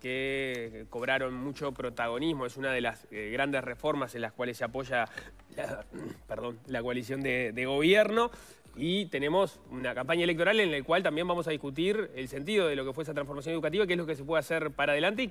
que cobraron mucho protagonismo, es una de las eh, grandes reformas en las cuales se apoya la, perdón, la coalición de, gobierno y tenemos una campaña electoral en la cual también vamos a discutir el sentido de lo que fue esa transformación educativa, qué es lo que se puede hacer para adelante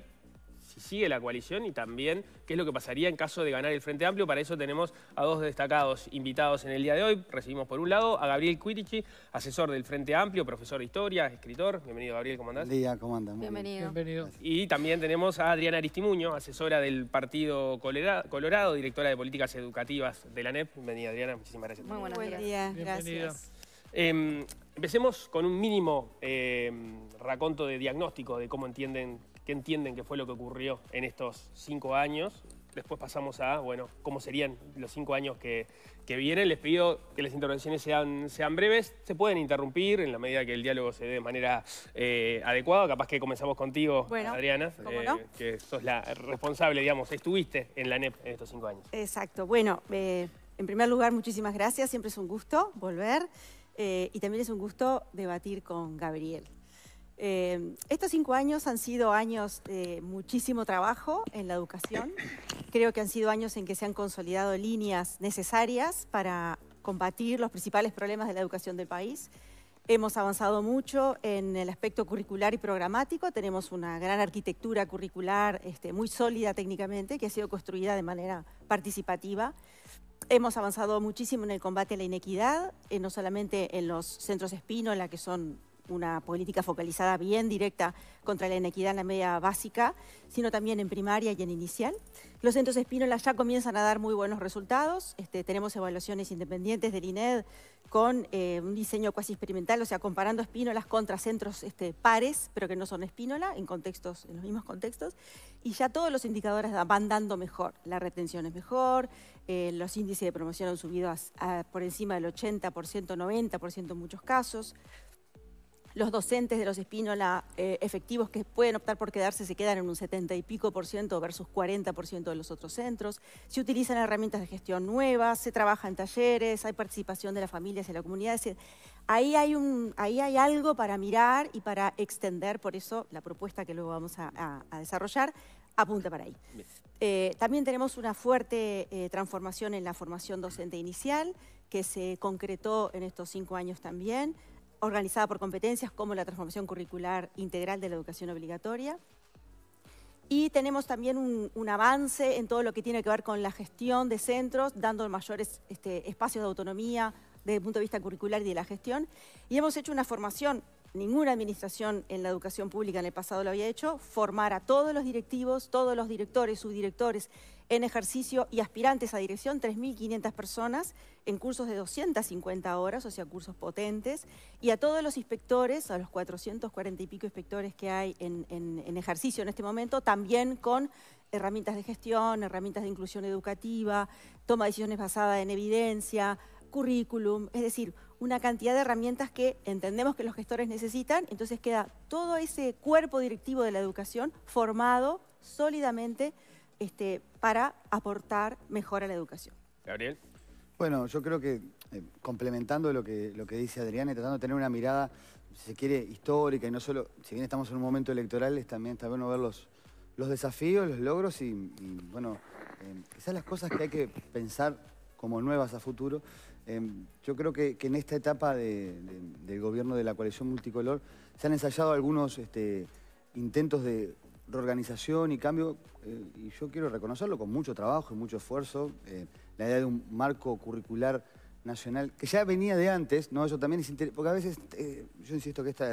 sigue la coalición y también qué es lo que pasaría en caso de ganar el Frente Amplio. Para eso tenemos a dos destacados invitados en el día de hoy. Recibimos por un lado a Gabriel Quirichi, asesor del Frente Amplio, profesor de historia, escritor. Bienvenido Gabriel, ¿cómo andás? día, Bienvenido. Y también tenemos a Adriana Aristimuño, asesora del Partido Colorado, directora de Políticas Educativas de la NEP. Bienvenida Adriana, muchísimas gracias. Muy buenos Buen días, gracias. Em, empecemos con un mínimo em, raconto de diagnóstico de cómo entienden que entienden qué fue lo que ocurrió en estos cinco años. Después pasamos a, bueno, cómo serían los cinco años que, vienen. Les pido que las intervenciones sean, sean breves. Se pueden interrumpir en la medida que el diálogo se dé de manera eh, adecuada. Capaz que comenzamos contigo, Adriana, eh, que sos la responsable, digamos, estuviste en la NEP en estos cinco años. Exacto. Bueno, eh, en primer lugar, muchísimas gracias. Siempre es un gusto volver. y también es un gusto debatir con Gabriel. Eh, estos cinco años han sido años de muchísimo trabajo en la educación. Creo que han sido años en que se han consolidado líneas necesarias para combatir los principales problemas de la educación del país. Hemos avanzado mucho en el aspecto curricular y programático. Tenemos una gran arquitectura curricular este, muy sólida técnicamente que ha sido construida de manera participativa. Hemos avanzado muchísimo en el combate a la inequidad, eh, no solamente en los centros espino, en la que son una política focalizada bien directa contra la inequidad en la media básica, sino también en primaria y en inicial. Los centros Espínola ya comienzan a dar muy buenos resultados. Este, tenemos evaluaciones independientes del INED con eh, un diseño casi experimental, o sea, comparando espínolas contra centros este, pares, pero que no son espínola, en, contextos, en los mismos contextos. Y ya todos los indicadores van dando mejor. La retención es mejor, eh, los índices de promoción han subido por encima del 80%, 90% en muchos casos. Los docentes de los Espínola eh, efectivos que pueden optar por quedarse se quedan en un 70 y pico por ciento versus 40 por ciento de los otros centros. Se utilizan herramientas de gestión nuevas, se trabaja en talleres, hay participación de las familias y de la comunidad. ahí hay, un, ahí hay algo para mirar y para extender, por eso la propuesta que luego vamos a, desarrollar apunta para ahí. Eh, también tenemos una fuerte eh, transformación en la formación docente inicial que se concretó en estos cinco años también organizada por competencias como la transformación curricular integral de la educación obligatoria. Y tenemos también un, avance en todo lo que tiene que ver con la gestión de centros, dando mayores este, espacios de autonomía desde el punto de vista curricular y de la gestión. Y hemos hecho una formación, ninguna administración en la educación pública en el pasado lo había hecho, formar a todos los directivos, todos los directores, subdirectores en ejercicio y aspirantes a dirección, 3.500 personas en cursos de 250 horas, o sea, cursos potentes, y a todos los inspectores, a los 440 y pico inspectores que hay en, ejercicio en este momento, también con herramientas de gestión, herramientas de inclusión educativa, toma de decisiones basada en evidencia, currículum, es decir, una cantidad de herramientas que entendemos que los gestores necesitan, entonces queda todo ese cuerpo directivo de la educación formado sólidamente este, para aportar mejor a la educación. Gabriel. Bueno, yo creo que eh, complementando lo que, lo que dice Adrián y tratando de tener una mirada, si se quiere, histórica y no solo, si bien estamos en un momento electoral, es también está bueno ver los, desafíos, los logros y, bueno, esas eh, quizás las cosas que hay que pensar como nuevas a futuro. Eh, yo creo que, en esta etapa del gobierno de la coalición multicolor se han ensayado algunos este, intentos de reorganización y cambio, eh, y yo quiero reconocerlo con mucho trabajo y mucho esfuerzo, eh, la idea de un marco curricular nacional, que ya venía de antes, ¿no? Eso también porque a veces, eh, yo insisto que esta,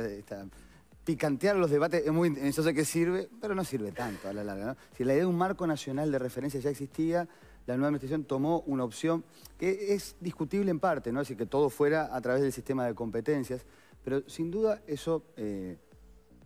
picantear los debates es muy, eso sé que sirve, pero no sirve tanto a la larga, Si la idea de un marco nacional de referencia ya existía, la nueva administración tomó una opción que es discutible en parte, ¿no? decir, que todo fuera a través del sistema de competencias, pero sin duda eso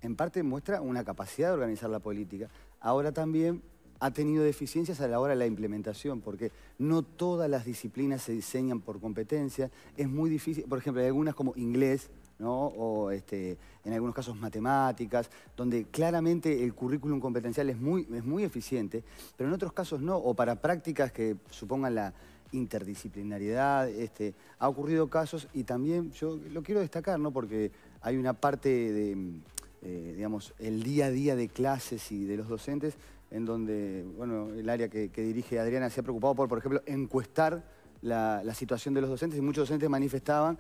en parte muestra una capacidad de organizar la política. Ahora también ha tenido deficiencias a la hora de la implementación, porque no todas las disciplinas se diseñan por competencia. Es muy difícil, por ejemplo, hay algunas como inglés, ¿no? o este, en algunos casos matemáticas, donde claramente el currículum competencial es muy, es muy eficiente, pero en otros casos no, o para prácticas que supongan la interdisciplinariedad. Este, ha ocurrido casos y también yo lo quiero destacar, ¿no? porque hay una parte de eh, digamos, el día a día de clases y de los docentes, en donde bueno, el área que, dirige Adriana se ha preocupado por, por ejemplo, encuestar la, situación de los docentes y muchos docentes manifestaban,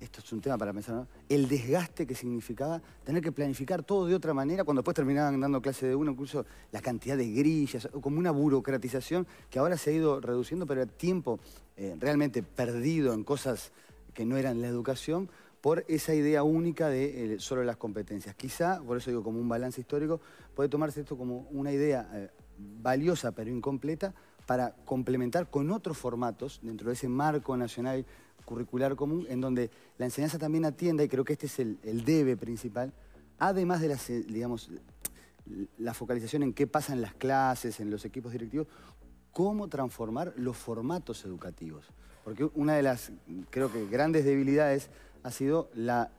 esto es un tema para pensar, el desgaste que significaba tener que planificar todo de otra manera cuando después terminaban dando clase de uno, incluso la cantidad de grillas, como una burocratización que ahora se ha ido reduciendo, pero el tiempo eh, realmente perdido en cosas que no eran la educación, por esa idea única de eh, solo las competencias. Quizá, por eso digo como un balance histórico, puede tomarse esto como una idea eh, valiosa pero incompleta para complementar con otros formatos dentro de ese marco nacional curricular común, en donde la enseñanza también atienda, y creo que este es el, debe principal, además de las, eh, digamos, la focalización en qué pasan las clases, en los equipos directivos, cómo transformar los formatos educativos. Porque una de las, creo que, grandes debilidades ha sido la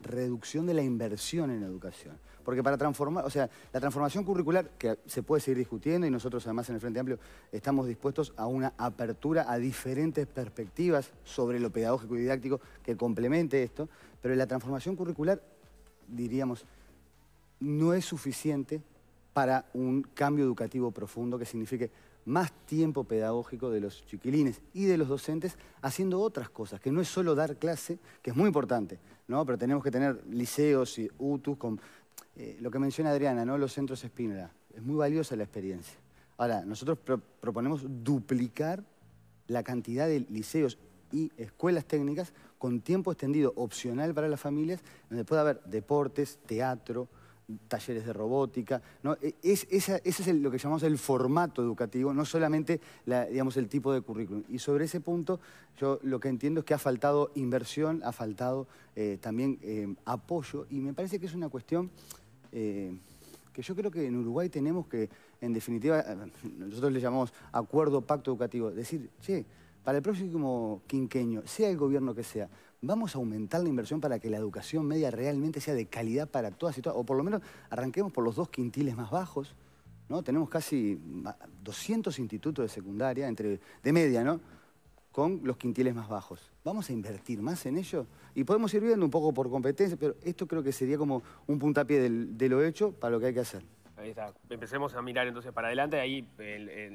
reducción de la inversión en educación. Porque para transformar, o sea, la transformación curricular, que se puede seguir discutiendo y nosotros además en el Frente Amplio estamos dispuestos a una apertura a diferentes perspectivas sobre lo pedagógico y didáctico que complemente esto, pero la transformación curricular, diríamos, no es suficiente para un cambio educativo profundo que signifique más tiempo pedagógico de los chiquilines y de los docentes haciendo otras cosas, que no es solo dar clase, que es muy importante, Pero tenemos que tener liceos y UTUS con... Eh, lo que menciona Adriana, ¿no? Los centros Spínola. Es muy valiosa la experiencia. Ahora, nosotros proponemos duplicar la cantidad de liceos y escuelas técnicas con tiempo extendido opcional para las familias, donde pueda haber deportes, teatro, talleres de robótica. ¿no? E, es, ese es lo que llamamos el formato educativo, no solamente digamos, el tipo de currículum. Y sobre ese punto yo lo que entiendo es que ha faltado inversión, ha faltado eh, también eh, apoyo y me parece que es una cuestión... Eh, que yo creo que en Uruguay tenemos que, en definitiva, nosotros le llamamos acuerdo, pacto educativo, decir, che, para el próximo quinqueño, sea el gobierno que sea, vamos a aumentar la inversión para que la educación media realmente sea de calidad para todas y todas, o por lo menos arranquemos por los dos quintiles más bajos, ¿no? Tenemos casi 200 institutos de secundaria, entre, de media, ¿no? Con los quintiles más bajos. Vamos a invertir más en ello y podemos ir viendo un poco por competencia, pero esto creo que sería como un puntapié de lo hecho para lo que hay que hacer. Ahí Empecemos a mirar entonces para adelante. Ahí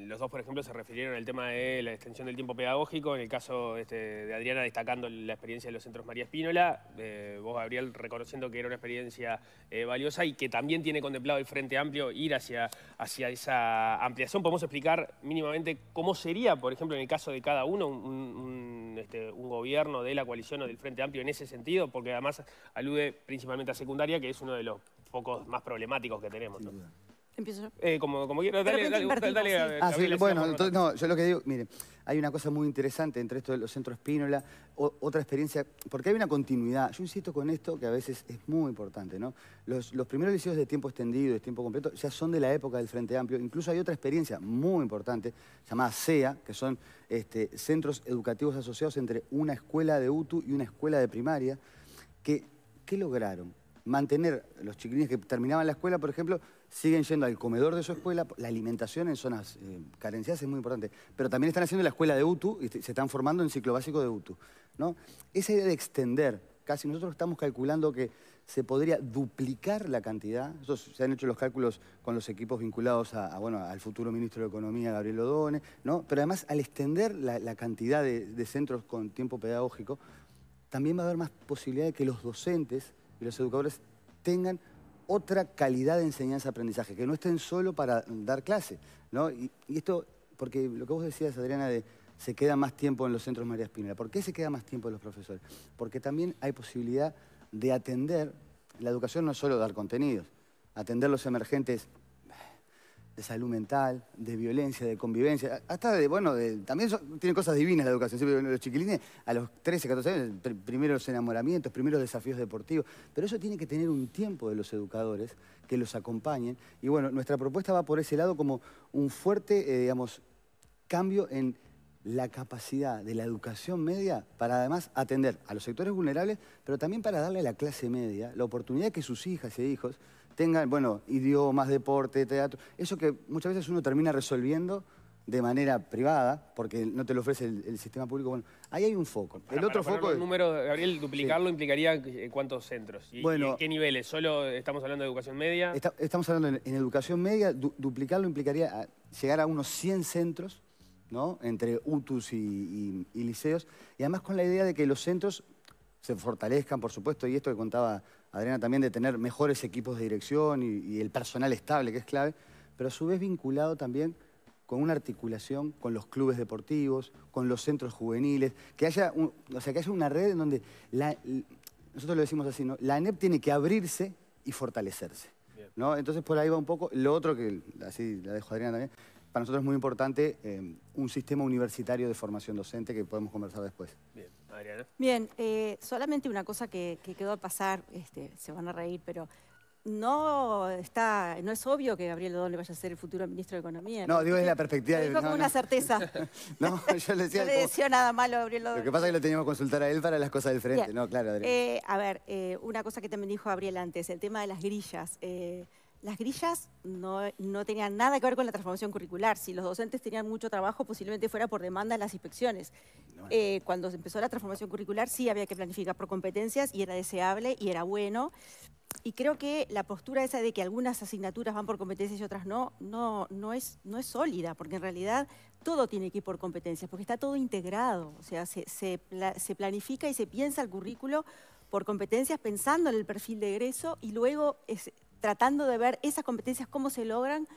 los dos, por ejemplo, se refirieron al tema de la extensión del tiempo pedagógico. En el caso este, de Adriana, destacando la experiencia de los centros María Espínola. Eh, vos, Gabriel, reconociendo que era una experiencia eh, valiosa y que también tiene contemplado el Frente Amplio ir hacia, hacia esa ampliación. ¿Podemos explicar mínimamente cómo sería, por ejemplo, en el caso de cada uno, un este, gobierno de la coalición o del Frente Amplio en ese sentido? Porque además alude principalmente a secundaria, que es uno de los focos más problemáticos que tenemos. ¿no? Empiezo yo. Eh, como, como quiero, dale, ah, sí, bueno, yo lo que digo, mire, hay una cosa muy interesante entre esto de los centros Pínola, otra experiencia, porque hay una continuidad. Yo insisto con esto que a veces es muy importante, ¿no? Los, primeros liceos de tiempo extendido, de tiempo completo, ya son de la época del Frente Amplio. Incluso hay otra experiencia muy importante, llamada CEA, que son este, centros educativos asociados entre una escuela de UTU y una escuela de primaria, que, ¿qué lograron? mantener los chiquilines que terminaban la escuela, por ejemplo, siguen yendo al comedor de su escuela. La alimentación en zonas eh, carenciadas es muy importante. Pero también están haciendo la escuela de UTU y se están formando en ciclo básico de UTU. ¿no? Esa idea de extender, casi nosotros estamos calculando que se podría duplicar la cantidad. se han hecho los cálculos con los equipos vinculados bueno, al futuro ministro de Economía, Gabriel Odone, ¿no? pero además al extender la, cantidad de, de centros con tiempo pedagógico, también va a haber más posibilidad de que los docentes y los educadores tengan otra calidad de enseñanza-aprendizaje, que no estén solo para dar clase. ¿no? Y, esto, porque lo que vos decías, Adriana, de se queda más tiempo en los centros María Espínola. ¿Por qué se queda más tiempo en los profesores? Porque también hay posibilidad de atender, la educación no es solo dar contenidos, atender los emergentes de salud mental, de violencia, de convivencia, hasta de, bueno, también tiene cosas divinas la educación. los chiquilines a los 13, 14 años, primeros enamoramientos, primeros desafíos deportivos, pero eso tiene que tener un tiempo de los educadores que los acompañen. Y bueno, nuestra propuesta va por ese lado como un fuerte, eh, digamos, cambio en la capacidad de la educación media para además atender a los sectores vulnerables, pero también para darle a la clase media la oportunidad que sus hijas e hijos tengan, bueno, idiomas, deporte, teatro, eso que muchas veces uno termina resolviendo de manera privada, porque no te lo ofrece el, sistema público. Bueno, ahí hay un foco. el otro foco... Un número, Gabriel, duplicarlo implicaría cuántos centros. ¿Y, bueno, qué niveles? ¿Solo estamos hablando de educación media? estamos hablando en, educación media, duplicarlo implicaría ah, llegar a unos 100 centros, ¿no? Entre UTUS y liceos. Y además con la idea de que los centros se fortalezcan, por supuesto, y esto que contaba Adriana, también de tener mejores equipos de dirección y, el personal estable, que es clave, pero a su vez vinculado también con una articulación con los clubes deportivos, con los centros juveniles, que haya, o sea, que haya una red en donde, la, nosotros lo decimos así, ¿no? la ANEP tiene que abrirse y fortalecerse. ¿no? Entonces por ahí va un poco. Lo otro que, así la dejo Adriana también, para nosotros es muy importante eh, un sistema universitario de formación docente que podemos conversar después. Bien. Bien, eh, solamente una cosa que, quedó a pasar, este, se van a reír, pero no está, no es obvio que Gabriel Lodón le vaya a ser el futuro ministro de Economía. No, digo desde la perspectiva de... como no, una certeza. no, yo le decía... nada malo a Gabriel Odón. Lo que pasa es que lo teníamos que consultar a él para las cosas del frente, ¿no? Claro, Adriana. Eh, a ver, eh, una cosa que también dijo Gabriel antes, el tema de las grillas las grillas no, tenían nada que ver con la transformación curricular. Si los docentes tenían mucho trabajo, posiblemente fuera por demanda en las inspecciones. Eh, cuando se empezó la transformación curricular, sí había que planificar por competencias y era deseable y era bueno. Y creo que la postura esa de que algunas asignaturas van por competencias y otras no, no, no, es, no es sólida, porque en realidad todo tiene que ir por competencias, porque está todo integrado. O sea, se, se, se planifica y se piensa el currículo por competencias pensando en el perfil de egreso y luego es, tratando de ver esas competencias, cómo se logran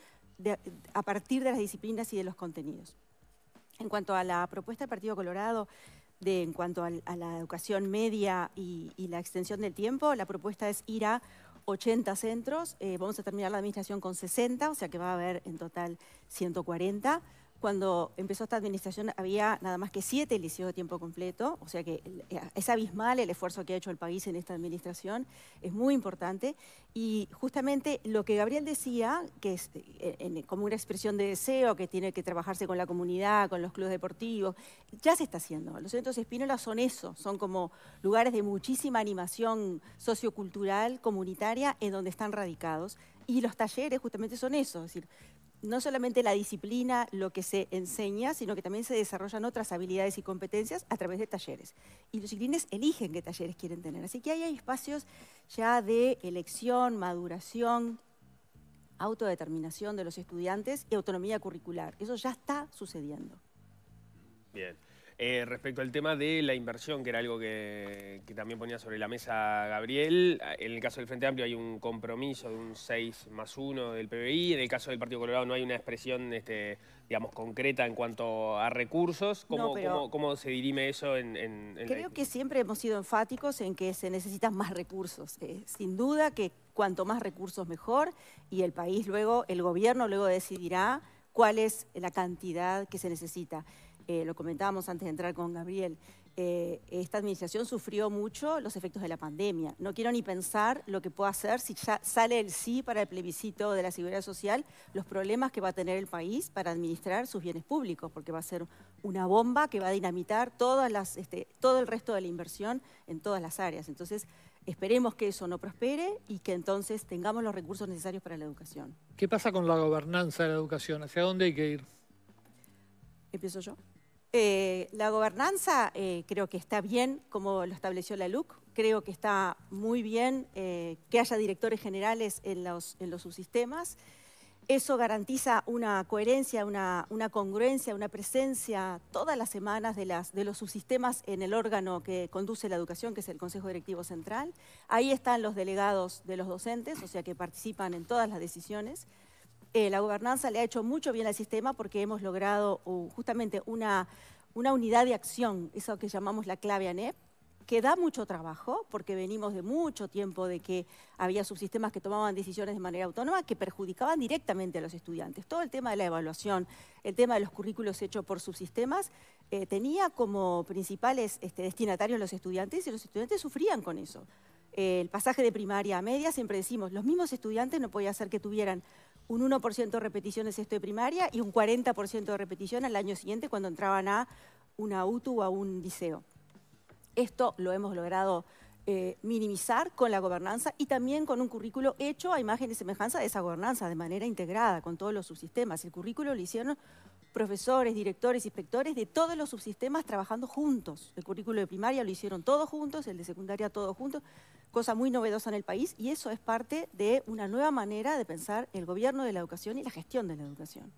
a partir de las disciplinas y de los contenidos. En cuanto a la propuesta del Partido Colorado, de, en cuanto a, la educación media y, la extensión del tiempo, la propuesta es ir a 80 centros, eh, vamos a terminar la administración con 60, o sea que va a haber en total 140 cuando empezó esta administración había nada más que siete liceos de tiempo completo, o sea que eh, es abismal el esfuerzo que ha hecho el país en esta administración, es muy importante. Y justamente lo que Gabriel decía, que es eh, como una expresión de deseo, que tiene que trabajarse con la comunidad, con los clubes deportivos, ya se está haciendo. Los centros Espínola son eso, son como lugares de muchísima animación sociocultural, comunitaria, en donde están radicados. Y los talleres justamente son eso, es decir, no solamente la disciplina, lo que se enseña, sino que también se desarrollan otras habilidades y competencias a través de talleres. Y los chiquilines eligen qué talleres quieren tener. Así que ahí hay espacios ya de elección, maduración, autodeterminación de los estudiantes y autonomía curricular. Eso ya está sucediendo. Bien. Eh, respecto al tema de la inversión, que era algo que, también ponía sobre la mesa Gabriel, en el caso del Frente Amplio hay un compromiso de un 6 más 1 del PBI, en el caso del Partido Colorado no hay una expresión este, digamos, concreta en cuanto a recursos. ¿Cómo, cómo, se dirime eso en, en, Creo que siempre hemos sido enfáticos en que se necesitan más recursos. Eh, sin duda que cuanto más recursos mejor y el país luego, el gobierno luego decidirá cuál es la cantidad que se necesita. Eh, lo comentábamos antes de entrar con Gabriel, eh, esta administración sufrió mucho los efectos de la pandemia. No quiero ni pensar lo que puede hacer si ya sale el sí para el plebiscito de la seguridad social, los problemas que va a tener el país para administrar sus bienes públicos, porque va a ser una bomba que va a dinamitar todas las, este, todo el resto de la inversión en todas las áreas. Entonces, esperemos que eso no prospere y que entonces tengamos los recursos necesarios para la educación. ¿Qué pasa con la gobernanza de la educación? ¿Hacia dónde hay que ir? Empiezo yo. Eh, la gobernanza eh, creo que está bien, como lo estableció la LUC. Creo que está muy bien eh, que haya directores generales en los, subsistemas. Eso garantiza una coherencia, una, congruencia, una presencia todas las semanas de, de los subsistemas en el órgano que conduce la educación, que es el Consejo Directivo Central. Ahí están los delegados de los docentes, o sea que participan en todas las decisiones. Eh, la gobernanza le ha hecho mucho bien al sistema porque hemos logrado uh, justamente una, una unidad de acción, eso que llamamos la clave ANEP, que da mucho trabajo, porque venimos de mucho tiempo de que había subsistemas que tomaban decisiones de manera autónoma que perjudicaban directamente a los estudiantes. Todo el tema de la evaluación, el tema de los currículos hechos por subsistemas, eh, tenía como principales este, destinatarios los estudiantes y los estudiantes sufrían con eso. el pasaje de primaria a media, siempre decimos, los mismos estudiantes no podía hacer que tuvieran un 1% de repetición de sexto de primaria y un 40% de repetición al año siguiente cuando entraban a una UTU o a un liceo. Esto lo hemos logrado eh, minimizar con la gobernanza y también con un currículo hecho a imagen y semejanza de esa gobernanza, de manera integrada, con todos los subsistemas. El currículo lo hicieron profesores, directores, inspectores de todos los subsistemas trabajando juntos. El currículo de primaria lo hicieron todos juntos, el de secundaria todos juntos cosa muy novedosa en el país y eso es parte de una nueva manera de pensar el gobierno de la educación y la gestión de la educación.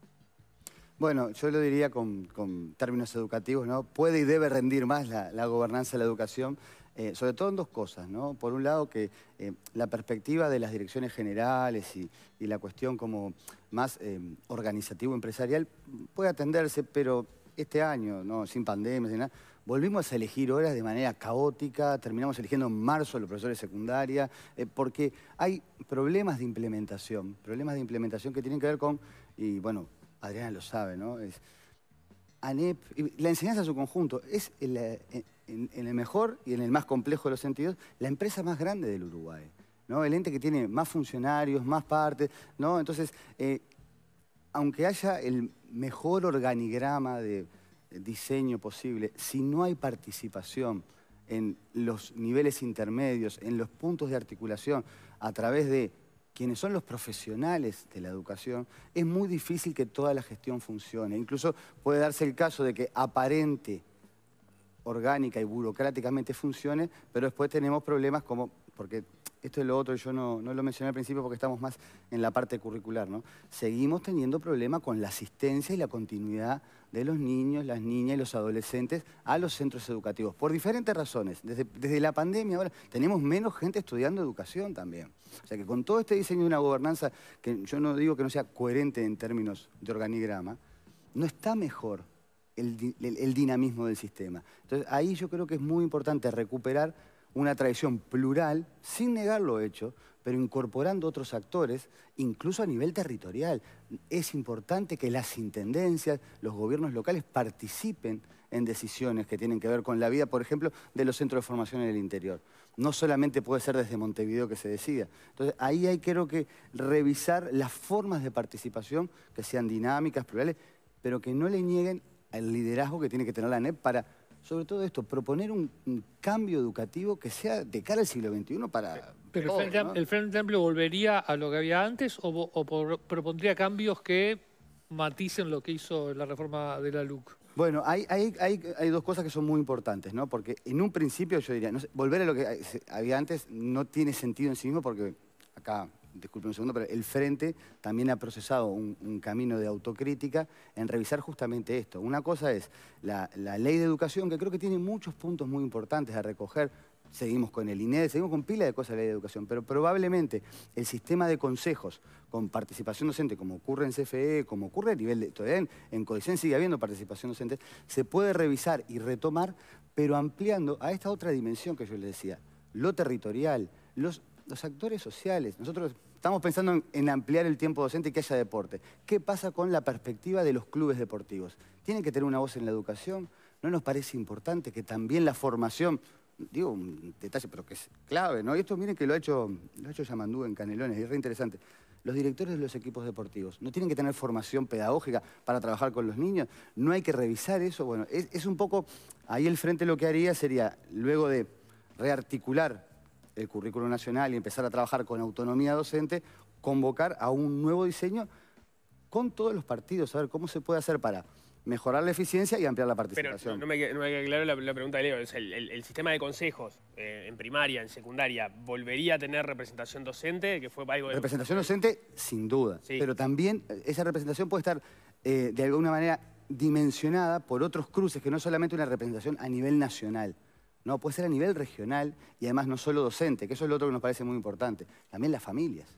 Bueno, yo lo diría con, términos educativos, ¿no? Puede y debe rendir más la, gobernanza de la educación, eh, sobre todo en dos cosas, ¿no? Por un lado, que eh, la perspectiva de las direcciones generales y, la cuestión como más eh, organizativo-empresarial puede atenderse, pero este año, ¿no? Sin pandemia, sin nada volvimos a elegir horas de manera caótica, terminamos eligiendo en marzo los profesores de secundaria, eh, porque hay problemas de implementación, problemas de implementación que tienen que ver con, y bueno, Adriana lo sabe, ¿no? Es, ANEP, la enseñanza en su conjunto, es en, el mejor y en el más complejo de los sentidos, la empresa más grande del Uruguay. ¿No? El ente que tiene más funcionarios, más partes, ¿no? Entonces, eh, aunque haya el mejor organigrama de diseño posible, si no hay participación en los niveles intermedios, en los puntos de articulación, a través de quienes son los profesionales de la educación, es muy difícil que toda la gestión funcione. Incluso puede darse el caso de que aparente, orgánica y burocráticamente funcione, pero después tenemos problemas como, porque esto es lo otro, yo no, lo mencioné al principio porque estamos más en la parte curricular, ¿no? Seguimos teniendo problemas con la asistencia y la continuidad de los niños, las niñas y los adolescentes a los centros educativos, por diferentes razones. Desde, la pandemia ahora tenemos menos gente estudiando educación también. O sea que con todo este diseño de una gobernanza, que yo no digo que no sea coherente en términos de organigrama, no está mejor el dinamismo del sistema. Entonces ahí yo creo que es muy importante recuperar una tradición plural, sin negar lo hecho, pero incorporando otros actores, incluso a nivel territorial. Es importante que las intendencias, los gobiernos locales participen en decisiones que tienen que ver con la vida, por ejemplo, de los centros de formación en el interior. No solamente puede ser desde Montevideo que se decida. Entonces, ahí hay creo que revisar las formas de participación que sean dinámicas, plurales, pero que no le nieguen el liderazgo que tiene que tener la ANEP para sobre todo esto, proponer un, cambio educativo que sea de cara al siglo XXI para... ¿Pero el, Frente, Amplio volvería a lo que había antes o, propondría cambios que maticen lo que hizo la reforma de la LUC? Bueno, hay, hay, dos cosas que son muy importantes, ¿no? Porque en un principio yo diría, volver a lo que eh, había antes no tiene sentido en sí mismo porque acá disculpen un segundo, pero el Frente también ha procesado un, camino de autocrítica en revisar justamente esto. Una cosa es la, ley de educación, que creo que tiene muchos puntos muy importantes a recoger, seguimos con el INED, seguimos con pila de cosas de la ley de educación, pero probablemente el sistema de consejos con participación docente, como ocurre en CFE, como ocurre a nivel de... Todavía en, en Codicen sigue habiendo participación docente, se puede revisar y retomar, pero ampliando a esta otra dimensión que yo les decía, lo territorial, los, los actores sociales. Nosotros Estamos pensando en, ampliar el tiempo docente y que haya deporte. ¿Qué pasa con la perspectiva de los clubes deportivos? ¿Tienen que tener una voz en la educación? ¿No nos parece importante que también la formación, digo un detalle, pero que es clave, ¿no? Y esto miren que lo ha hecho, lo ha hecho Yamandú en Canelones, es re interesante. Los directores de los equipos deportivos no tienen que tener formación pedagógica para trabajar con los niños, no hay que revisar eso. Bueno, es, es un poco, ahí el frente lo que haría sería, luego de rearticular el currículo nacional y empezar a trabajar con autonomía docente, convocar a un nuevo diseño con todos los partidos, a ver cómo se puede hacer para mejorar la eficiencia y ampliar la participación. no me, no claro la, pregunta de Leo. el, sistema de consejos eh, en primaria, en secundaria, ¿volvería a tener representación docente? Que fue Representación docente, sin duda. Pero también eh, esa representación puede estar eh, de alguna manera dimensionada por otros cruces, que no solamente una representación a nivel nacional. No, puede ser a nivel regional y además no solo docente, que eso es lo otro que nos parece muy importante. También las familias.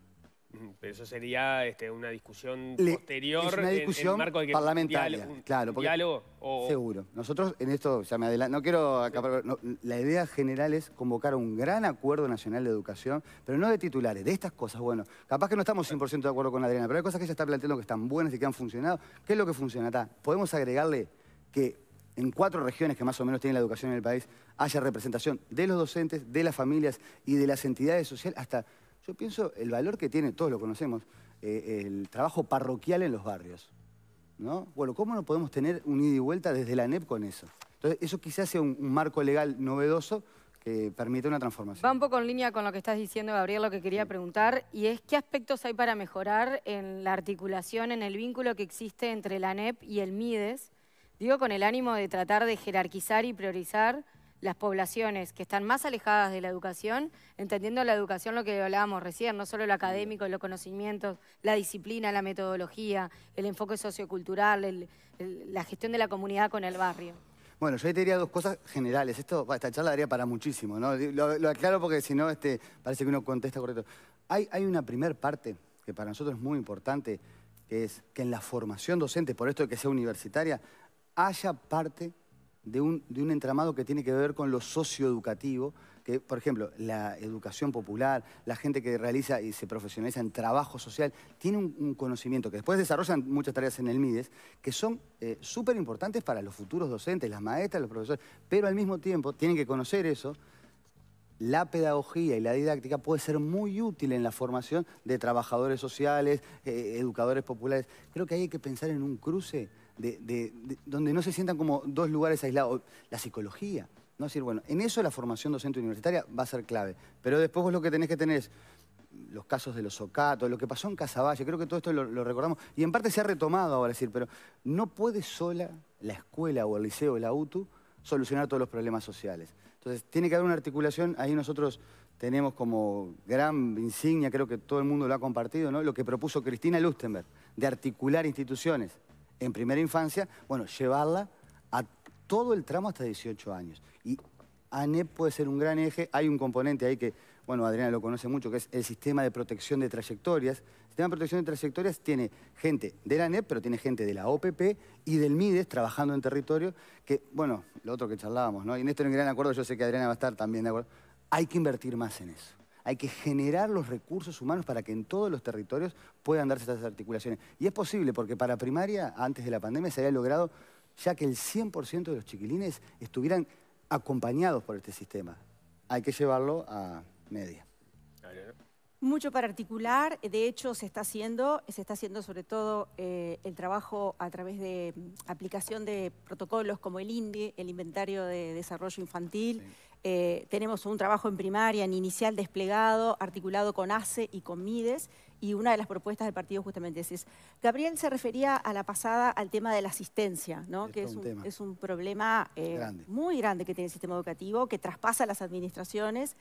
Mm, pero eso sería este, una discusión posterior una discusión en, marco de que parlamentaria, claro, porque, diálogo, seguro. Nosotros en esto ya me adelanto, no quiero acabar, la idea general es convocar un gran acuerdo nacional de educación, pero no de titulares, de estas cosas, bueno, capaz que no estamos 100% de acuerdo con Adriana, pero hay cosas que ella está planteando que están buenas y que han funcionado, ¿qué es lo que funciona? podemos agregarle que en cuatro regiones que más o menos tienen la educación en el país, haya representación de los docentes, de las familias y de las entidades sociales, hasta, yo pienso, el valor que tiene, todos lo conocemos, eh, el trabajo parroquial en los barrios. ¿no? Bueno, ¿cómo no podemos tener un ida y vuelta desde la NEP con eso? Entonces, eso quizás sea un, marco legal novedoso, que permite una transformación. Va un poco en línea con lo que estás diciendo, Gabriel, lo que quería preguntar, y es qué aspectos hay para mejorar en la articulación, en el vínculo que existe entre la ANEP y el MIDES, Digo con el ánimo de tratar de jerarquizar y priorizar las poblaciones que están más alejadas de la educación, entendiendo la educación lo que hablábamos recién, no solo lo académico, los conocimientos, la disciplina, la metodología, el enfoque sociocultural, la gestión de la comunidad con el barrio. Bueno, yo ahí te diría dos cosas generales. Esto, esta charla daría para muchísimo, ¿no? Lo, aclaro porque si no, este, parece que uno contesta correcto. Hay, hay una primer parte que para nosotros es muy importante, que es que en la formación docente, por esto de que sea universitaria, haya parte de un, entramado que tiene que ver con lo socioeducativo, que, por ejemplo, la educación popular, la gente que realiza y se profesionaliza en trabajo social, tiene un, conocimiento que después desarrollan muchas tareas en el MIDES, que son eh, súper importantes para los futuros docentes, las maestras, los profesores, pero al mismo tiempo tienen que conocer eso. La pedagogía y la didáctica puede ser muy útil en la formación de trabajadores sociales, eh, educadores populares. Creo que hay que pensar en un cruce de, donde no se sientan como dos lugares aislados. La psicología, ¿no? decir, bueno, en eso la formación docente universitaria va a ser clave. Pero después vos lo que tenés que tener es los casos de los socatos, lo que pasó en Casavalle, creo que todo esto lo, recordamos, y en parte se ha retomado ahora, decir, pero no puede sola la escuela o el liceo o la UTU solucionar todos los problemas sociales. Entonces, tiene que haber una articulación, ahí nosotros tenemos como gran insignia, creo que todo el mundo lo ha compartido, lo que propuso Cristina Lustenberg, de articular instituciones, en primera infancia, bueno, llevarla a todo el tramo hasta 18 años. Y ANEP puede ser un gran eje, hay un componente ahí que, bueno, Adriana lo conoce mucho, que es el sistema de protección de trayectorias. El sistema de protección de trayectorias tiene gente de la ANEP, pero tiene gente de la OPP y del MIDES trabajando en territorio, que, bueno, lo otro que charlábamos, ¿no? Y en esto este gran acuerdo yo sé que Adriana va a estar también de acuerdo. Hay que invertir más en eso hay que generar los recursos humanos para que en todos los territorios puedan darse estas articulaciones. Y es posible, porque para primaria, antes de la pandemia, se había logrado ya que el 100% de los chiquilines estuvieran acompañados por este sistema. Hay que llevarlo a media. Mucho para articular, de hecho se está haciendo, se está haciendo sobre todo eh, el trabajo a través de mm, aplicación de protocolos como el INDI, el Inventario de Desarrollo Infantil. Eh, tenemos un trabajo en primaria, en inicial desplegado, articulado con ACE y con MIDES, y una de las propuestas del partido justamente es, Gabriel se refería a la pasada al tema de la asistencia, que es un, problema eh, muy grande que tiene el sistema educativo, que traspasa las administraciones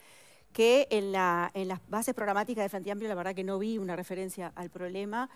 que en, la, las bases programáticas de Frente Amplio la verdad que no vi una referencia al problema.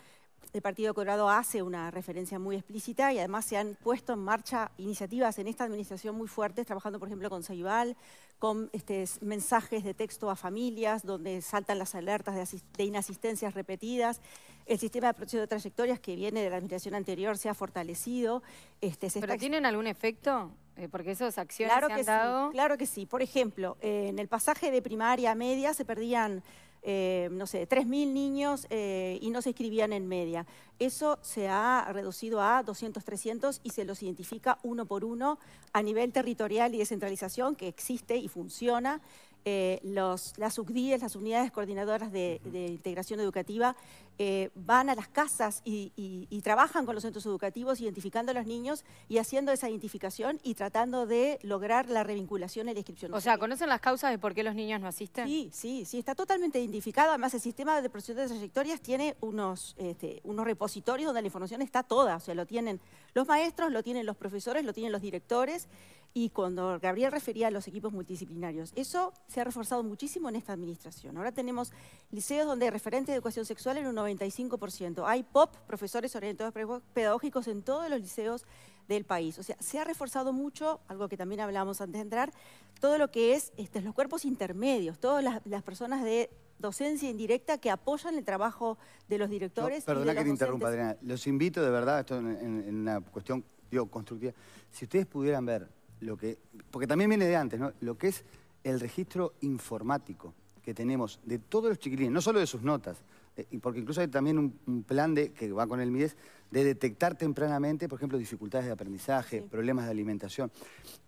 El Partido Colorado hace una referencia muy explícita y además se han puesto en marcha iniciativas en esta administración muy fuertes, trabajando por ejemplo con Ceibal, con este, mensajes de texto a familias, donde saltan las alertas de, inasistencias repetidas. El sistema de protección de trayectorias que viene de la administración anterior se ha fortalecido. Este, ¿Pero tienen algún efecto? Eh, porque esas acciones se han dado... claro que sí. Por ejemplo, eh, en el pasaje de primaria a media se perdían, eh, no sé, 3.000 niños y no se inscribían en media. Eso se ha reducido a 200, 300 y se los identifica uno por uno a nivel territorial y descentralización que existe y funciona. Eh, las UCDIES, las unidades coordinadoras de, integración educativa, eh, van a las casas y, trabajan con los centros educativos identificando a los niños y haciendo esa identificación y tratando de lograr la revinculación y la inscripción. O sea, ¿conocen las causas de por qué los niños no asisten? Sí, sí, sí, está totalmente identificado. Además, el sistema de procesos de trayectorias tiene unos, este, unos repositorios donde la información está toda, o sea, lo tienen los maestros, lo tienen los profesores, lo tienen los directores. Y cuando Gabriel refería a los equipos multidisciplinarios, eso se ha reforzado muchísimo en esta administración. Ahora tenemos liceos donde hay referentes de educación sexual en un 95%. Hay POP, profesores orientados pedagógicos en todos los liceos del país. O sea, se ha reforzado mucho, algo que también hablábamos antes de entrar, todo lo que es este, los cuerpos intermedios, todas las, personas de docencia indirecta que apoyan el trabajo de los directores. perdona que te interrumpa, Adriana. Los invito de verdad, esto en, una cuestión constructiva. Si ustedes pudieran ver lo que, porque también viene de antes, ¿no? lo que es el registro informático que tenemos de todos los chiquilines, no solo de sus notas, eh, y porque incluso hay también un, plan de, que va con el MIDES de detectar tempranamente, por ejemplo, dificultades de aprendizaje, problemas de alimentación.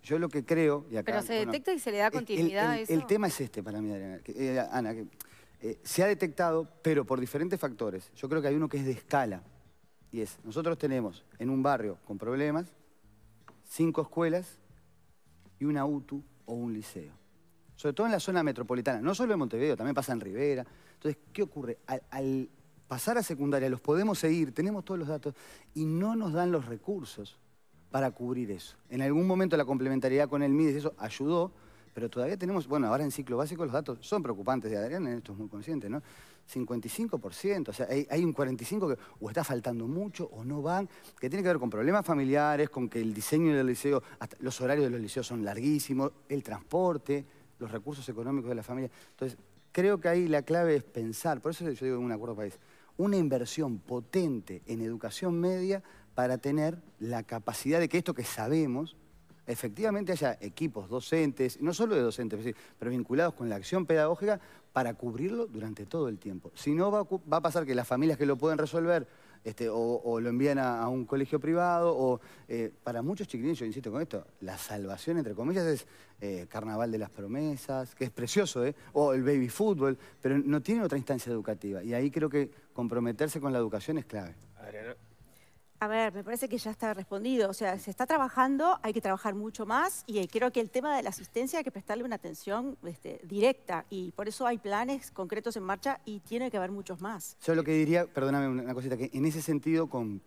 Yo lo que creo... Y acá, Pero se detecta y se le da continuidad el, a eso. El tema es este para mí, eh, Ana, eh, se ha detectado, pero por diferentes factores. Yo creo que hay uno que es de escala. Y es, nosotros tenemos en un barrio con problemas, cinco escuelas y una UTU o un liceo. Sobre todo en la zona metropolitana, no solo en Montevideo, también pasa en Rivera. Entonces, ¿qué ocurre? Al, pasar a secundaria, los podemos seguir, tenemos todos los datos y no nos dan los recursos para cubrir eso. En algún momento la complementariedad con el MIDES, eso ayudó, pero todavía tenemos, bueno, ahora en ciclo básico los datos son preocupantes de Adrián, en esto es muy consciente, ¿no? 55%, o sea, hay, un 45% que o está faltando mucho o no van, que tiene que ver con problemas familiares, con que el diseño del liceo, los horarios de los liceos son larguísimos, el transporte, los recursos económicos de la familia. Entonces, creo que ahí la clave es pensar, por eso yo digo en un acuerdo país, una inversión potente en educación media para tener la capacidad de que esto que sabemos, efectivamente haya equipos docentes, no solo de docentes, pero vinculados con la acción pedagógica, para cubrirlo durante todo el tiempo. Si no, va a, pasar que las familias que lo pueden resolver este, o, lo envían a, un colegio privado, o eh, para muchos chiquilines, yo insisto con esto, la salvación, entre comillas, es eh, Carnaval de las Promesas, que es precioso, ¿eh? o el baby fútbol, pero no tiene otra instancia educativa. Y ahí creo que comprometerse con la educación es clave. A ver, me parece que ya está respondido. O sea, se está trabajando, hay que trabajar mucho más y eh, creo que el tema de la asistencia hay que prestarle una atención este, directa y por eso hay planes concretos en marcha y tiene que haber muchos más. Yo lo que diría, perdóname una cosita, que en ese sentido con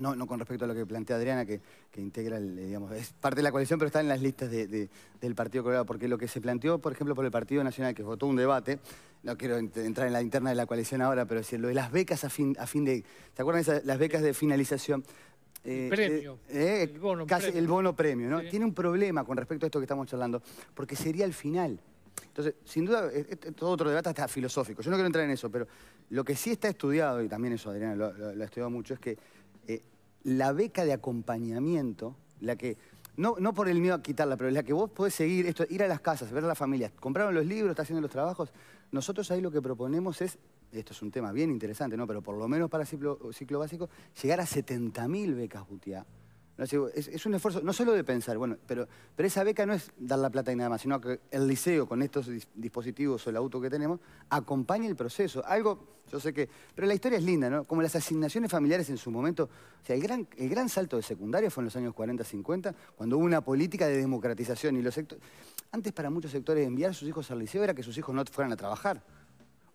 no, no con respecto a lo que plantea Adriana, que, integra, eh, digamos, es parte de la coalición, pero está en las listas del Partido Colorado, porque lo que se planteó, por ejemplo, por el Partido Nacional, que votó un debate, no quiero entrar en la interna de la coalición ahora, pero si lo de las becas a fin, a fin de... ¿Se acuerdan esas, las becas de finalización? el eh, premio, eh, el bono casi premio. El bono premio, ¿no? Tiene un problema con respecto a esto que estamos charlando, porque sería el final. Entonces, sin duda, e-, e-, e-, todo otro debate está filosófico. Yo no quiero entrar en eso, pero lo que sí está estudiado, y también eso Adriana lo ha estudiado mucho, es que la beca de acompañamiento, la que, no, por el miedo a quitarla, pero la que vos podés seguir, esto, ir a las casas, ver a las familias, compraron los libros, está haciendo los trabajos. Nosotros ahí lo que proponemos es, esto es un tema bien interesante, ¿no? pero por lo menos para ciclo, básico, llegar a 70.000 becas butia es, un esfuerzo, no solo de pensar, bueno, pero, pero esa beca no es dar la plata y nada más, sino que el liceo, con estos dispositivos o el auto que tenemos, acompaña el proceso. Algo, yo sé que... Pero la historia es linda, ¿no? Como las asignaciones familiares en su momento. O sea, el gran, el gran salto de secundaria fue en los años 40-50, cuando hubo una política de democratización y los sectores... Antes para muchos sectores enviar a sus hijos al liceo era que sus hijos no fueran a trabajar.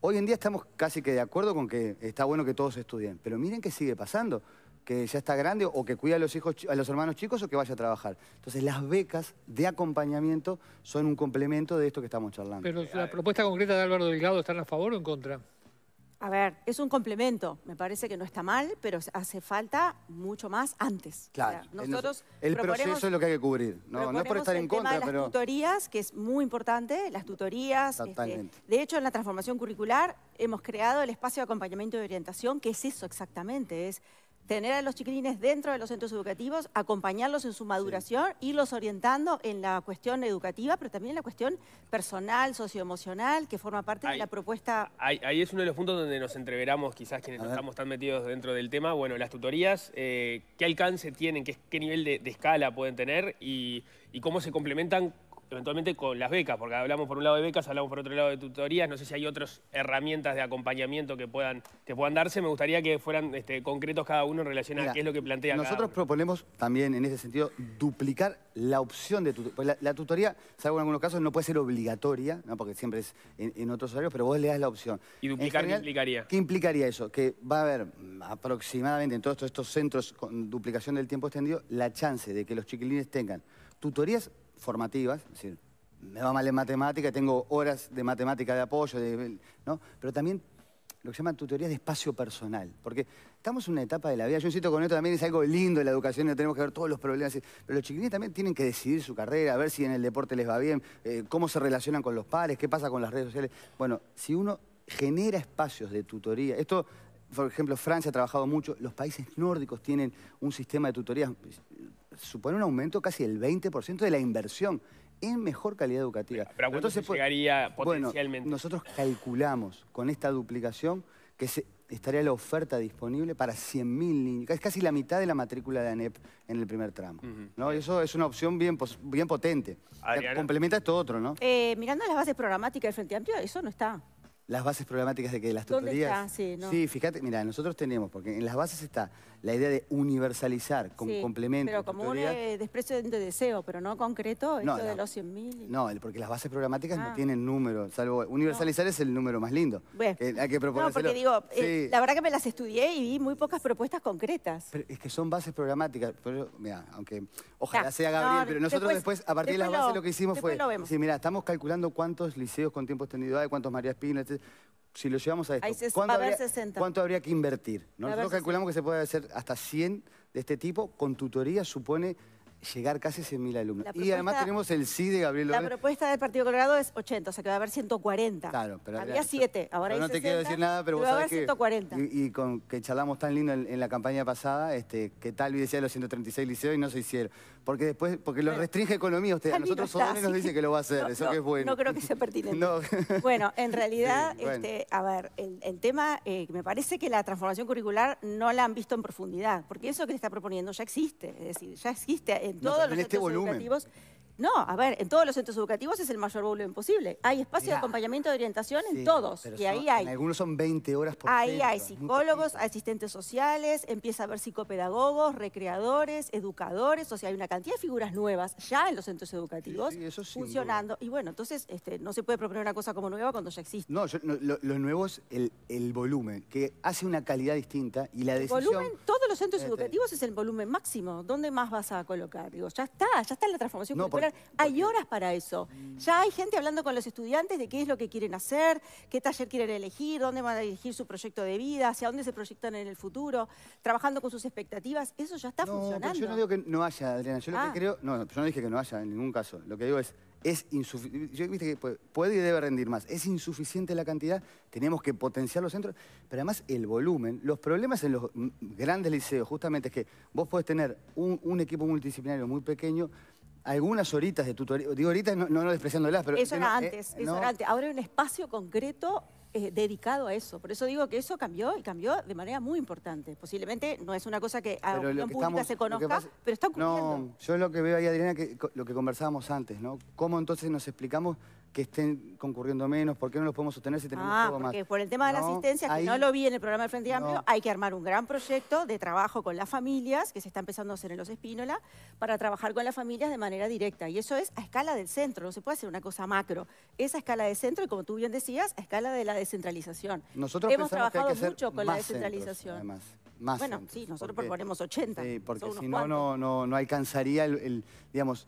Hoy en día estamos casi que de acuerdo con que está bueno que todos estudien, pero miren qué sigue pasando que ya está grande o que cuida a los, hijos, a los hermanos chicos o que vaya a trabajar. Entonces las becas de acompañamiento son un complemento de esto que estamos charlando. Pero la propuesta concreta de Álvaro Delgado, ¿están a favor o en contra? A ver, es un complemento. Me parece que no está mal, pero hace falta mucho más antes. Claro. nosotros el proceso es lo que hay que cubrir. No, es por estar en contra, las tutorías, que es muy importante, las tutorías. Este, Totalmente. de hecho, en la transformación curricular hemos creado el espacio de acompañamiento y orientación, que es eso exactamente, es tener a los chiquilines dentro de los centros educativos, acompañarlos en su maduración, irlos orientando en la cuestión educativa, pero también en la cuestión personal, socioemocional, que forma parte de la propuesta. Ahí, es uno de los puntos donde nos entreveramos quizás quienes estamos tan metidos dentro del tema. Bueno, las tutorías, eh, ¿qué alcance tienen? ¿Qué, nivel de, escala pueden tener? Y, y cómo se complementan eventualmente con las becas, porque hablamos por un lado de becas, hablamos por otro lado de tutorías, no sé si hay otras herramientas de acompañamiento que puedan, que puedan darse, me gustaría que fueran este, concretos cada uno en relación a qué es lo que plantea Nosotros proponemos también en ese sentido duplicar la opción de tutoría, pues la, tutoría, salvo en algunos casos, no puede ser obligatoria, porque siempre es en, otros horarios, pero vos le das la opción. ¿Y duplicar qué implicaría? ¿Qué implicaría eso? Que va a haber aproximadamente en todos estos centros con duplicación del tiempo extendido la chance de que los chiquilines tengan tutorías formativas, es decir, me va mal en matemática, tengo horas de matemática de apoyo, ¿no? pero también lo que se llama tutoría de espacio personal, porque estamos en una etapa de la vida, yo insisto con esto también es algo lindo en la educación, tenemos que ver todos los problemas, pero los chiquilines también tienen que decidir su carrera, a ver si en el deporte les va bien, eh, cómo se relacionan con los pares, qué pasa con las redes sociales. Bueno, si uno genera espacios de tutoría, esto por ejemplo, Francia ha trabajado mucho, los países nórdicos tienen un sistema de tutorías supone un aumento casi del 20% de la inversión en mejor calidad educativa. Pero, pero Entonces, pues, llegaría potencialmente? nosotros calculamos con esta duplicación que se, estaría la oferta disponible para 100.000 niños. Es casi la mitad de la matrícula de ANEP en el primer tramo. Eso es una opción bien, bien potente. Complementa esto otro, ¿no? Eh, mirando las bases programáticas del Frente Amplio, eso no está. Las bases programáticas de que las tutorías... Sí, sí fíjate, mira, nosotros tenemos, porque en las bases está la idea de universalizar como complemento. Pero como un eh, desprecio de deseo, pero no concreto, esto de los 100.000. Y... No, porque las bases programáticas no ah. tienen número, salvo universalizar es el número más lindo. Eh, hay que no, porque digo, eh, la verdad que me las estudié y vi muy pocas propuestas concretas. es que son bases programáticas, pero mira, aunque ojalá ah, sea Gabriel, pero nosotros después, a partir de las bases lo, que hicimos fue, sí, mira, estamos calculando cuántos liceos con tiempo extendido hay, cuántos María Espina, etc si lo llevamos a esto, ¿cuánto, habría, ¿cuánto habría, que invertir? Nosotros calculamos que se puede hacer hasta 100 de este tipo, con tutoría supone llegar casi a 100.000 alumnos. Y además tenemos el sí de Gabriel López. La propuesta del Partido Colorado es 80, o sea que va a haber 140. Claro, pero... Había 7, ahora hay No te quiero decir nada, pero, vos 140. y, con que charlamos tan lindo en, la campaña pasada, este, que Talvi decía los 136 liceos y no se hicieron. Porque después, porque lo restringe economía usted. A nosotros solo nos dice que lo va a hacer, eso que es bueno. No creo que sea pertinente. Bueno, en realidad, Este, a ver, el, tema, eh, me parece que la transformación curricular no la han visto en profundidad, porque eso que le está proponiendo ya existe, es decir, ya existe en todos los este centros este educativos. No, a ver, en todos los centros educativos es el mayor volumen posible. Hay espacio de acompañamiento de orientación en todos. ahí hay. En algunos son 20 horas por Ahí hay psicólogos, asistentes sociales, empieza a haber psicopedagogos, recreadores, educadores. O sea, hay una cantidad de figuras nuevas ya en los centros educativos funcionando. Y bueno, entonces este, no se puede proponer una cosa como nueva cuando ya existe. No, lo, nuevo es el, volumen, que hace una calidad distinta y la decisión los centros este. educativos es el volumen máximo. ¿Dónde más vas a colocar? Digo, ya está, ya está en la transformación cultural. hay horas para eso. Ya hay gente hablando con los estudiantes de qué es lo que quieren hacer, qué taller quieren elegir, dónde van a dirigir su proyecto de vida, hacia dónde se proyectan en el futuro, trabajando con sus expectativas. Eso ya está funcionando. yo no digo que no haya, Adriana. Yo lo que ah. creo... No, yo no dije que no haya en ningún caso. Lo que digo es, es insuficiente, viste que puede y debe rendir más, es insuficiente la cantidad, tenemos que potenciar los centros, pero además el volumen, los problemas en los grandes liceos justamente es que vos podés tener un, equipo multidisciplinario muy pequeño, algunas horitas de tutoría, digo ahorita no, no, despreciándolas, pero... Eso era eh, antes, eso era antes, ahora hay un espacio concreto eh, dedicado a eso. Por eso digo que eso cambió y cambió de manera muy importante. Posiblemente no es una cosa que a la opinión pública se conozca, pero está ocurriendo. No, yo lo que veo ahí, Adriana, que lo que conversábamos antes, ¿no? Cómo entonces nos explicamos que estén concurriendo menos, por qué no los podemos sostener si tenemos todo ah, más. Por el tema de la asistencia, que no lo vi en el programa del Frente Amplio, hay que armar un gran proyecto de trabajo con las familias, que se está empezando a hacer en los Espínola, para trabajar con las familias de manera directa. Y eso es a escala del centro, no se puede hacer una cosa macro. Es a escala de centro y como tú bien decías, a escala de la descentralización. Nosotros hemos trabajado mucho con la descentralización bueno, sí, nosotros proponemos 80. Sí, porque si no, no, no, no alcanzaría el, digamos,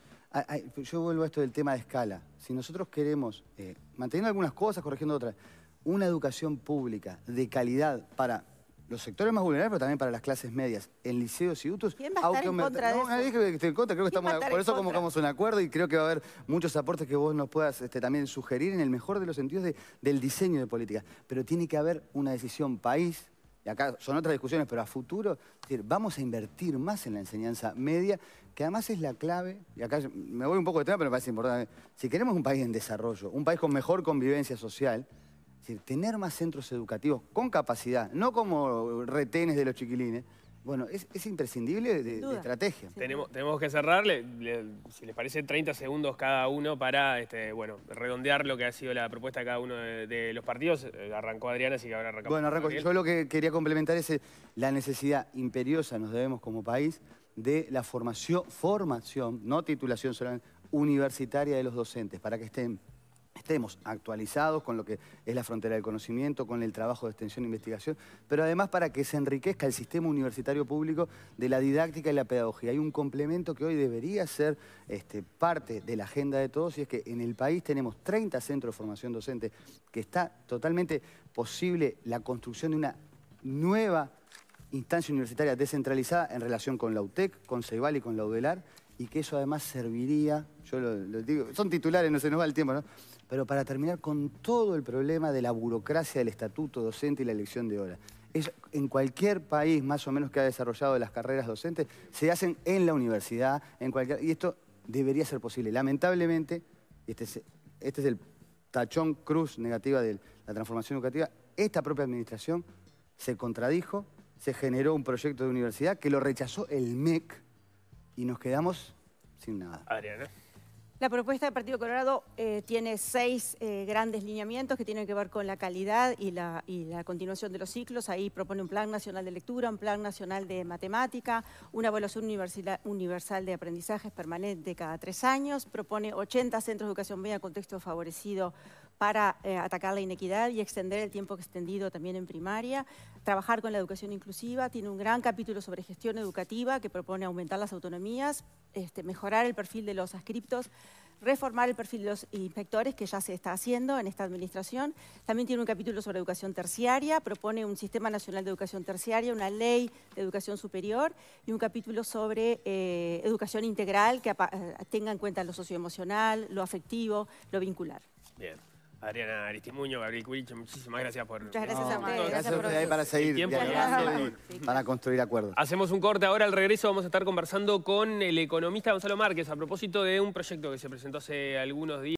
yo vuelvo a esto del tema de escala. Si nosotros queremos, eh, manteniendo algunas cosas, corrigiendo otras, una educación pública de calidad para los sectores más vulnerables, pero también para las clases medias, en liceos y UTUS. ¿Quién va a estar en contra no, que en contra, por eso convocamos un acuerdo y creo que va a haber muchos aportes que vos nos puedas este, también sugerir en el mejor de los sentidos del diseño de política. Pero tiene que haber una decisión país y acá son otras discusiones, pero a futuro, vamos a invertir más en la enseñanza media, que además es la clave, y acá me voy un poco de tema, pero me parece importante, si queremos un país en desarrollo, un país con mejor convivencia social, tener más centros educativos con capacidad, no como retenes de los chiquilines, bueno, es, imprescindible de, estrategia. Tenemos, que cerrarle, si les parece, 30 segundos cada uno para este, bueno, redondear lo que ha sido la propuesta de cada uno de, los partidos. Eh, arrancó Adriana, así que ahora arrancamos. Bueno, Yo lo que quería complementar es eh, la necesidad imperiosa, nos debemos como país, de la formación, formación, no titulación solamente, universitaria de los docentes, para que estén estemos actualizados con lo que es la frontera del conocimiento, con el trabajo de extensión e investigación, pero además para que se enriquezca el sistema universitario público de la didáctica y la pedagogía. Hay un complemento que hoy debería ser este, parte de la agenda de todos y es que en el país tenemos 30 centros de formación docente que está totalmente posible la construcción de una nueva instancia universitaria descentralizada en relación con la UTEC, con Ceibal y con la UDELAR y que eso además serviría, yo lo digo, son titulares, no se nos va el tiempo, ¿no? pero para terminar con todo el problema de la burocracia del estatuto docente y la elección de hora. Es, en cualquier país más o menos que ha desarrollado las carreras docentes, se hacen en la universidad, en cualquier... Y esto debería ser posible. Lamentablemente, este es, este es el tachón cruz negativa de la transformación educativa, esta propia administración se contradijo, se generó un proyecto de universidad que lo rechazó el MEC y nos quedamos sin nada. Adriana. La propuesta del Partido Colorado eh, tiene seis eh, grandes lineamientos que tienen que ver con la calidad y la, y la, continuación de los ciclos. Ahí propone un plan nacional de lectura, un plan nacional de matemática, una evaluación universal de aprendizajes permanente cada tres años, propone 80 centros de educación media en contexto favorecido para eh, atacar la inequidad y extender el tiempo extendido también en primaria, trabajar con la educación inclusiva, tiene un gran capítulo sobre gestión educativa que propone aumentar las autonomías, este, mejorar el perfil de los ascriptos, reformar el perfil de los inspectores, que ya se está haciendo en esta administración. También tiene un capítulo sobre educación terciaria, propone un sistema nacional de educación terciaria, una ley de educación superior y un capítulo sobre eh, educación integral que eh, tenga en cuenta lo socioemocional, lo afectivo, lo vincular. Bien. Adriana Aristimuño, Gabriel Curicho, muchísimas gracias por... Muchas gracias a ustedes. Gracias, por ustedes para seguir dialogando para construir acuerdos. Hacemos un corte ahora, al regreso vamos a estar conversando con el economista Gonzalo Márquez a propósito de un proyecto que se presentó hace algunos días.